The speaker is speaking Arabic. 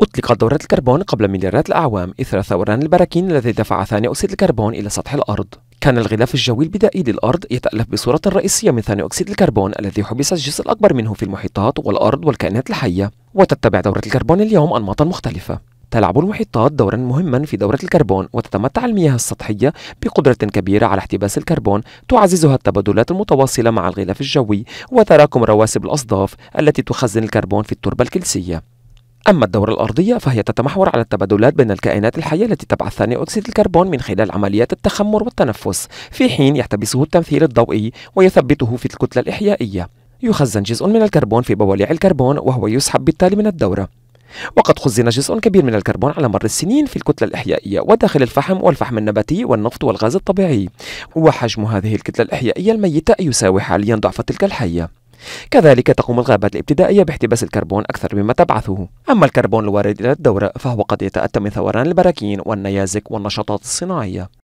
أطلقت دورة الكربون قبل مليارات الأعوام إثر ثوران البراكين الذي دفع ثاني أكسيد الكربون إلى سطح الأرض. كان الغلاف الجوي البدائي للأرض يتألف بصورة رئيسية من ثاني أكسيد الكربون الذي حبس الجزء الأكبر منه في المحيطات والأرض والكائنات الحية، وتتبع دورة الكربون اليوم أنماطا مختلفة. تلعب المحيطات دورا مهما في دورة الكربون وتتمتع المياه السطحية بقدرة كبيرة على احتباس الكربون تعززها التبادلات المتواصلة مع الغلاف الجوي وتراكم رواسب الأصداف التي تخزن الكربون في التربة الكلسية أما الدورة الأرضية فهي تتمحور على التبادلات بين الكائنات الحية التي تبعث ثاني أكسيد الكربون من خلال عمليات التخمر والتنفس في حين يحتبسه التمثيل الضوئي ويثبته في الكتلة الإحيائية يخزن جزء من الكربون في بواليع الكربون وهو يسحب بالتالي من الدورة وقد خزن جزء كبير من الكربون على مر السنين في الكتلة الإحيائية وداخل الفحم والفحم النباتي والنفط والغاز الطبيعي وحجم هذه الكتلة الإحيائية الميتة يساوي حاليا ضعف تلك الحية كذلك تقوم الغابات الابتدائية باحتباس الكربون أكثر مما تبعثه أما الكربون الوارد إلى الدورة فهو قد يتأتى من ثوران البراكين والنيازك والنشاطات الصناعية